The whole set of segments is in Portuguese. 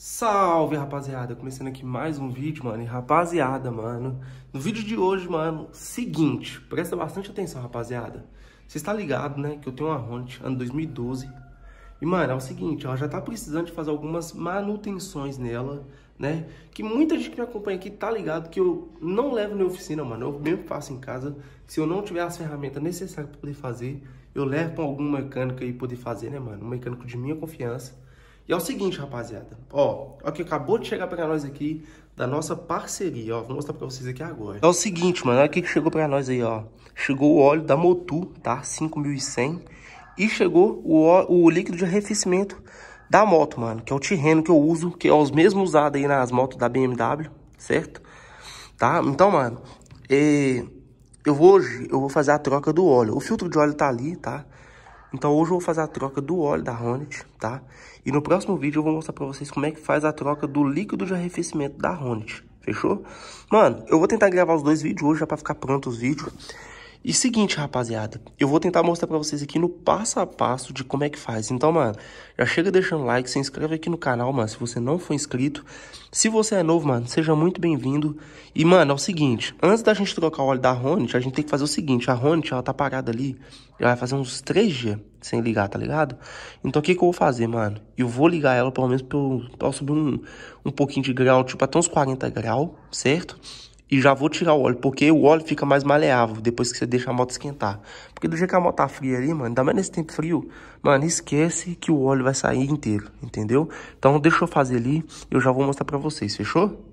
Salve, rapaziada! Começando aqui mais um vídeo, mano. E rapaziada, mano, no vídeo de hoje, mano, seguinte, presta bastante atenção, rapaziada. Você está ligado, né, que eu tenho uma Hornet ano 2012. E, mano, é o seguinte, ela já tá precisando de fazer algumas manutenções nela, né? Que muita gente que me acompanha aqui tá ligado que eu não levo na oficina, mano. Eu mesmo faço em casa. Se eu não tiver as ferramentas necessárias para poder fazer, eu levo para algum mecânico aí poder fazer, né, mano? Um mecânico de minha confiança e é o seguinte, rapaziada, ó, o que acabou de chegar pra nós aqui da nossa parceria, ó, vou mostrar pra vocês aqui agora. É o seguinte, mano, olha o que chegou pra nós aí, ó. Chegou o óleo da Motu, tá, 5100, e chegou o, o líquido de arrefecimento da moto, mano, que é o terreno que eu uso, que é os mesmos usados aí nas motos da BMW, certo? Tá? Então, mano, é... eu vou hoje, eu vou fazer a troca do óleo. O filtro de óleo tá ali, tá? Então hoje eu vou fazer a troca do óleo da Hornet, tá? E no próximo vídeo eu vou mostrar pra vocês como é que faz a troca do líquido de arrefecimento da Hornet, fechou? Mano, eu vou tentar gravar os dois vídeos hoje já pra ficar pronto os vídeos. E seguinte, rapaziada, eu vou tentar mostrar pra vocês aqui no passo a passo de como é que faz. Então, mano, já chega deixando like, se inscreve aqui no canal, mano, se você não for inscrito. Se você é novo, mano, seja muito bem-vindo. E, mano, é o seguinte, antes da gente trocar o óleo da Hornet, a gente tem que fazer o seguinte, a Hornet, ela tá parada ali, ela vai fazer uns 3 dias sem ligar, tá ligado? Então, o que que eu vou fazer, mano? Eu vou ligar ela pelo menos pra eu, pra eu subir um, um pouquinho de grau, tipo, até uns 40 graus, certo? e já vou tirar o óleo, porque o óleo fica mais maleável depois que você deixa a moto esquentar. Porque do jeito que a moto tá fria ali, mano, ainda mais nesse tempo frio, mano, esquece que o óleo vai sair inteiro, entendeu? Então deixa eu fazer ali, eu já vou mostrar pra vocês, fechou?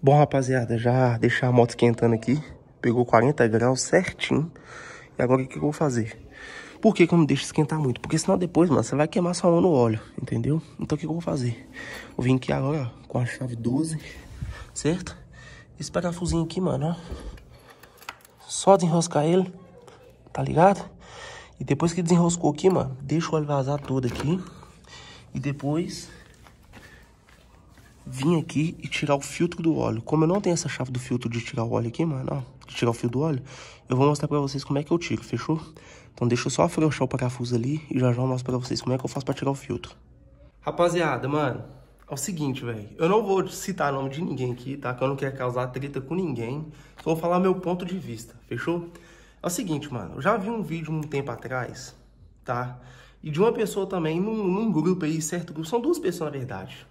Bom, rapaziada, já deixei a moto esquentando aqui. Pegou 40 graus certinho. E agora o que eu vou fazer? Por que, que eu não deixo esquentar muito? Porque senão depois, mano, você vai queimar sua mão no óleo, entendeu? Então o que, que eu vou fazer? Vou vir aqui agora ó, com a chave 12, certo? Esse parafusinho aqui, mano, ó. Só desenroscar ele, tá ligado? E depois que desenroscou aqui, mano, deixa o óleo vazar todo aqui. E depois vim aqui e tirar o filtro do óleo. Como eu não tenho essa chave do filtro de tirar o óleo aqui, mano, ó tirar o fio do óleo, eu vou mostrar pra vocês como é que eu tiro, fechou? Então deixa eu só afrouxar o parafuso ali e já já eu mostro pra vocês como é que eu faço pra tirar o filtro. Rapaziada, mano, é o seguinte, velho. Eu não vou citar o nome de ninguém aqui, tá? Que eu não quero causar treta com ninguém. Só vou falar meu ponto de vista, fechou? É o seguinte, mano. Eu já vi um vídeo um tempo atrás, tá? E de uma pessoa também, num, num grupo aí, certo grupo. São duas pessoas, na verdade.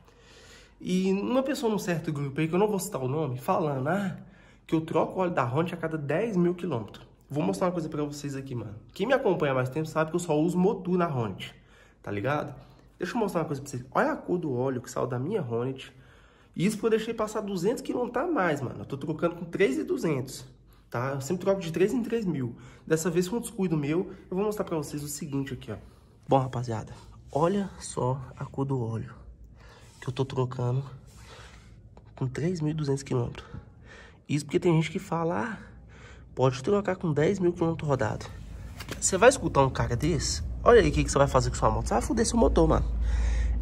E uma pessoa num certo grupo aí, que eu não vou citar o nome, falando, ah, que eu troco o óleo da Honda a cada 10 mil quilômetros. Vou mostrar uma coisa para vocês aqui, mano. Quem me acompanha há mais tempo sabe que eu só uso motor na Hornet, tá ligado? Deixa eu mostrar uma coisa pra vocês. Olha a cor do óleo que saiu da minha E Isso que eu deixei passar 200 km a mais, mano. Eu tô trocando com 3,200, tá? Eu sempre troco de 3 em 3 mil. Dessa vez, com um descuido meu, eu vou mostrar pra vocês o seguinte aqui, ó. Bom, rapaziada, olha só a cor do óleo que eu tô trocando com 3.200 quilômetros. Isso porque tem gente que fala, ah, pode trocar com 10 mil quilômetros rodados. Você vai escutar um cara desse? Olha aí o que, que você vai fazer com sua moto. Você vai foder seu motor, mano.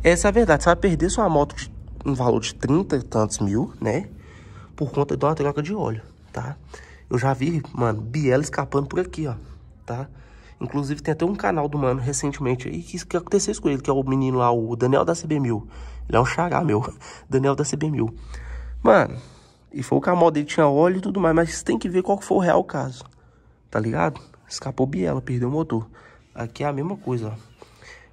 Essa é a verdade. Você vai perder sua moto de um valor de 30 e tantos mil, né? Por conta de uma troca de óleo, tá? Eu já vi, mano, biela escapando por aqui, ó, tá? Inclusive tem até um canal do mano recentemente aí que, que aconteceu isso com ele, que é o menino lá, o Daniel da CB1000. Ele é um xará, meu. Daniel da CB1000. Mano, e foi o que a moda dele tinha óleo e tudo mais, mas tem que ver qual foi o real caso. Tá ligado? Escapou biela, perdeu o motor. Aqui é a mesma coisa, ó.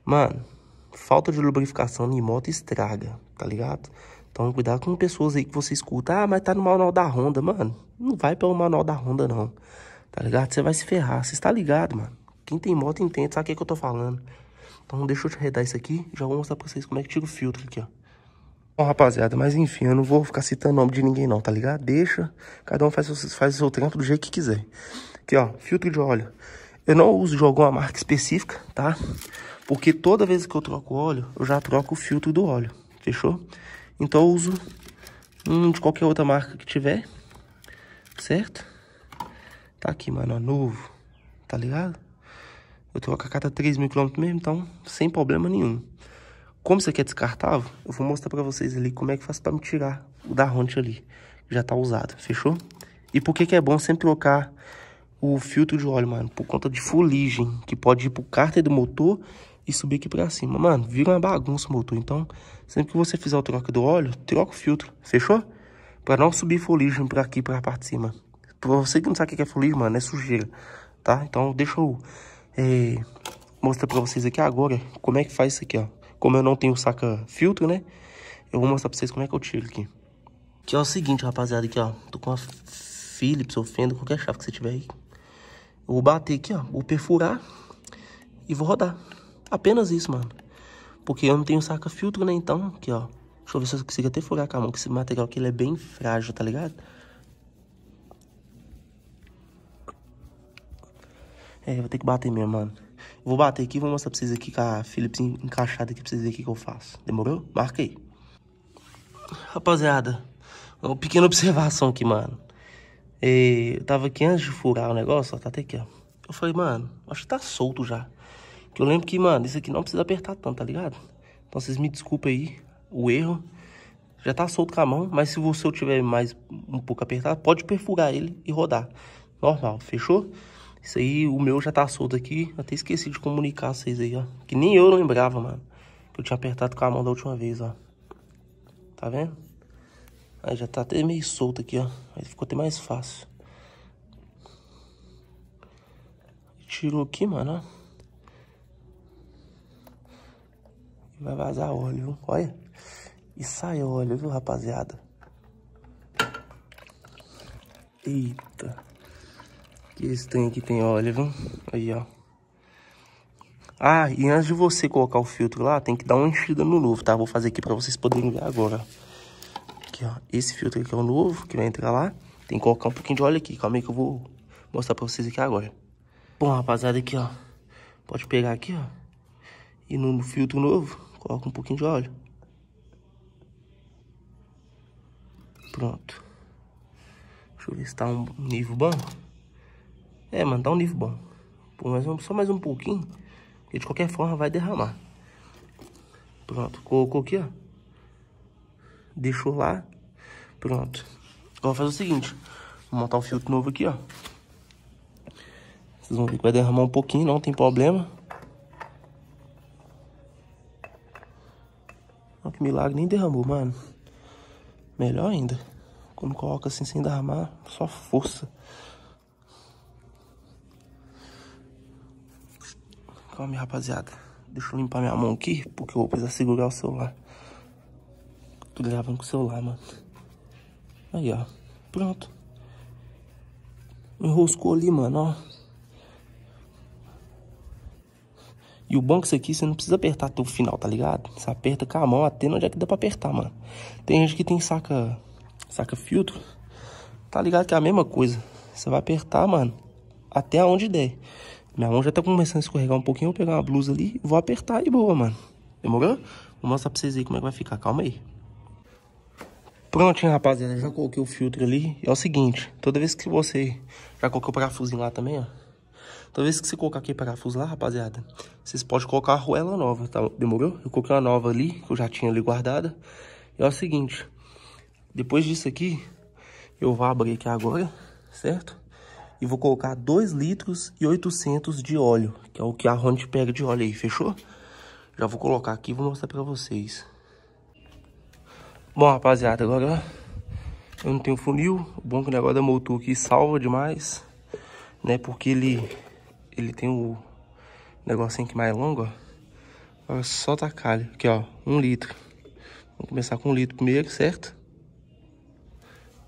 Mano, falta de lubrificação em moto estraga, tá ligado? Então cuidado com pessoas aí que você escuta, ah, mas tá no manual da Honda, mano. Não vai pelo manual da Honda, não. Tá ligado? Você vai se ferrar, você está ligado, mano. Quem tem moto entende, sabe o que, é que eu tô falando. Então deixa eu te arredar isso aqui, já vou mostrar pra vocês como é que tira o filtro aqui, ó. Bom, rapaziada, mas enfim, eu não vou ficar citando nome de ninguém não, tá ligado? Deixa, cada um faz, faz o seu tempo do jeito que quiser. Aqui, ó, filtro de óleo. Eu não uso de alguma marca específica, tá? Porque toda vez que eu troco óleo, eu já troco o filtro do óleo, fechou? Então eu uso um de qualquer outra marca que tiver, certo? Tá aqui, mano, ó, novo, tá ligado? Eu troco a cada 3 mil quilômetros mesmo, então sem problema nenhum. Como isso aqui é descartável, eu vou mostrar pra vocês ali como é que faz pra me tirar o da Hunt ali. Que já tá usado, fechou? E por que que é bom sempre trocar o filtro de óleo, mano? Por conta de fuligem, que pode ir pro cárter do motor e subir aqui pra cima. Mano, vira uma bagunça o motor. Então, sempre que você fizer o troca do óleo, troca o filtro, fechou? Pra não subir fuligem pra aqui, pra parte de cima. Pra você que não sabe o que é fuligem, mano, é sujeira, tá? Então, deixa eu... É, mostrar pra vocês aqui agora como é que faz isso aqui, ó. Como eu não tenho saca filtro, né? Eu vou mostrar pra vocês como é que eu tiro aqui. Que é o seguinte, rapaziada, aqui, ó. Tô com a Philips ou Fenda, qualquer chave que você tiver aí. Eu vou bater aqui, ó. Vou perfurar e vou rodar. Apenas isso, mano. Porque eu não tenho saca filtro, né? Então, aqui, ó. Deixa eu ver se eu consigo até furar com a mão, Porque esse material aqui ele é bem frágil, tá ligado? É, eu vou ter que bater mesmo, mano. Vou bater aqui, vou mostrar pra vocês aqui com a Philips encaixada aqui pra vocês verem o que, que eu faço. Demorou? Marca aí. Rapaziada, uma pequena observação aqui, mano. E, é, eu tava aqui antes de furar o negócio, ó, tá até aqui, ó. Eu falei, mano, acho que tá solto já. Que eu lembro que, mano, isso aqui não precisa apertar tanto, tá ligado? Então vocês me desculpem aí o erro. Já tá solto com a mão, mas se você tiver mais um pouco apertado, pode perfurar ele e rodar. Normal, fechou? Isso aí, o meu já tá solto aqui. Até esqueci de comunicar a vocês aí, ó. Que nem eu lembrava, mano. Que eu tinha apertado com a mão da última vez, ó. Tá vendo? Aí já tá até meio solto aqui, ó. Aí ficou até mais fácil. Tirou aqui, mano, ó. Vai vazar óleo, viu? Olha. E sai óleo, viu, rapaziada? Eita. Que esse tem aqui tem óleo, viu? Aí, ó. Ah, e antes de você colocar o filtro lá, tem que dar uma enchida no novo, tá? Vou fazer aqui pra vocês poderem ver agora. Aqui, ó. Esse filtro aqui é o novo, que vai entrar lá. Tem que colocar um pouquinho de óleo aqui. Calma aí que eu vou mostrar pra vocês aqui agora. Bom, rapaziada, aqui, ó. Pode pegar aqui, ó. E no filtro novo, coloca um pouquinho de óleo. Pronto. Deixa eu ver se tá um nível bom. É, mano, tá um nível bom. Pô, mais um, só mais um pouquinho. E de qualquer forma vai derramar. Pronto, colocou aqui, ó. Deixou lá. Pronto. Vamos fazer o seguinte. Vou montar um filtro novo aqui, ó. Vocês vão ver que vai derramar um pouquinho, não tem problema. Olha que milagre, nem derramou, mano. Melhor ainda. Quando coloca assim sem derramar, só força. Calma aí, rapaziada. Deixa eu limpar minha mão aqui, porque eu vou precisar segurar o celular. Tô gravando com o celular, mano. Aí, ó. Pronto. Enroscou ali, mano, ó. E o bom que isso aqui, você não precisa apertar até o final, tá ligado? Você aperta com a mão até onde é que dá pra apertar, mano. Tem gente que tem saca, saca filtro. Tá ligado que é a mesma coisa. Você vai apertar, mano, até onde der. Minha mão já tá começando a escorregar um pouquinho. Vou pegar uma blusa ali, vou apertar e boa, mano. Demorou? Vou mostrar pra vocês aí como é que vai ficar. Calma aí. Prontinho, rapaziada. Já coloquei o filtro ali. É o seguinte, toda vez que você... Já coloquei o parafusinho lá também, ó. Toda vez que você colocar aquele parafuso lá, rapaziada, vocês podem colocar a arruela nova, tá? Demorou? Eu coloquei uma nova ali, que eu já tinha ali guardada. E é o seguinte, depois disso aqui, eu vou abrir aqui agora, certo? e vou colocar 2 litros e 800 de óleo, que é o que a Honda pega de óleo aí, fechou? Já vou colocar aqui e vou mostrar pra vocês. Bom, rapaziada, agora eu não tenho funil. O bom é que o negócio da motor aqui salva demais, né? Porque ele, ele tem o negocinho que mais longo, ó. é só tacar Aqui, ó, um litro. Vamos começar com um litro primeiro, certo?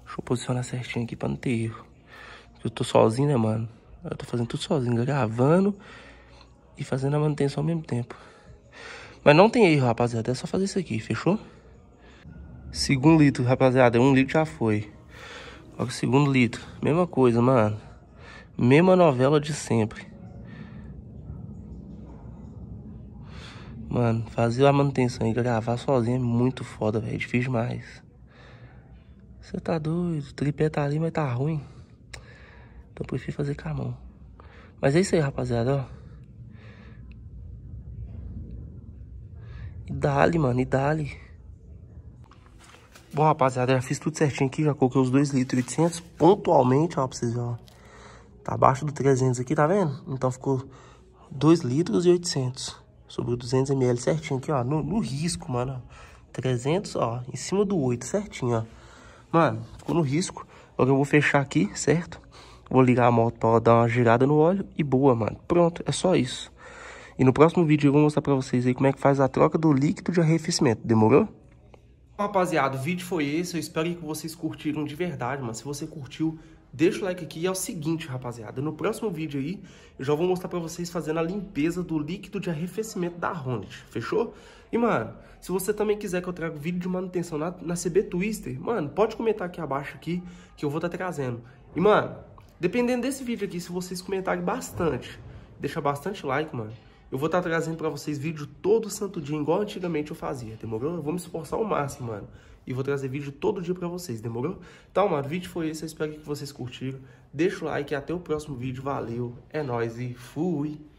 Deixa eu posicionar certinho aqui pra não ter erro. Eu tô sozinho, né, mano? Eu tô fazendo tudo sozinho, gravando e fazendo a manutenção ao mesmo tempo. Mas não tem erro, rapaziada. É só fazer isso aqui, fechou? Segundo litro, rapaziada. Um litro já foi. Ó, segundo litro. Mesma coisa, mano. Mesma novela de sempre. Mano, fazer a manutenção e gravar sozinho é muito foda, velho. É difícil demais. Você tá doido. O tripé tá ali, mas tá ruim. Então eu prefiro fazer com a mão. Mas é isso aí, rapaziada, ó. E dali, mano, e dali. Bom, rapaziada, já fiz tudo certinho aqui. Já coloquei os 2 litros 800 pontualmente, ó, pra vocês verem, ó. Tá abaixo do 300 aqui, tá vendo? Então ficou 2 litros e 800. Sobrou 200 ml certinho aqui, ó. No, no risco, mano. 300, ó, em cima do 8, certinho, ó. Mano, ficou no risco. Agora eu vou fechar aqui, certo? Vou ligar a moto, dar uma girada no óleo e boa, mano. Pronto, é só isso. E no próximo vídeo eu vou mostrar pra vocês aí como é que faz a troca do líquido de arrefecimento. Demorou? Rapaziada, o vídeo foi esse. Eu espero que vocês curtiram de verdade, mano. Se você curtiu, deixa o like aqui. E é o seguinte, rapaziada. No próximo vídeo aí, eu já vou mostrar pra vocês fazendo a limpeza do líquido de arrefecimento da Hornet. Fechou? E, mano, se você também quiser que eu traga vídeo de manutenção na, na CB Twister, mano, pode comentar aqui abaixo aqui que eu vou estar tá trazendo. E, mano... Dependendo desse vídeo aqui, se vocês comentarem bastante, deixa bastante like, mano, eu vou estar tá trazendo para vocês vídeo todo santo dia, igual antigamente eu fazia, demorou? Eu vou me esforçar ao máximo, mano. E vou trazer vídeo todo dia para vocês, demorou? Então, mano, o vídeo foi esse, eu espero que vocês curtiram. Deixa o like e até o próximo vídeo, valeu, é nóis e fui!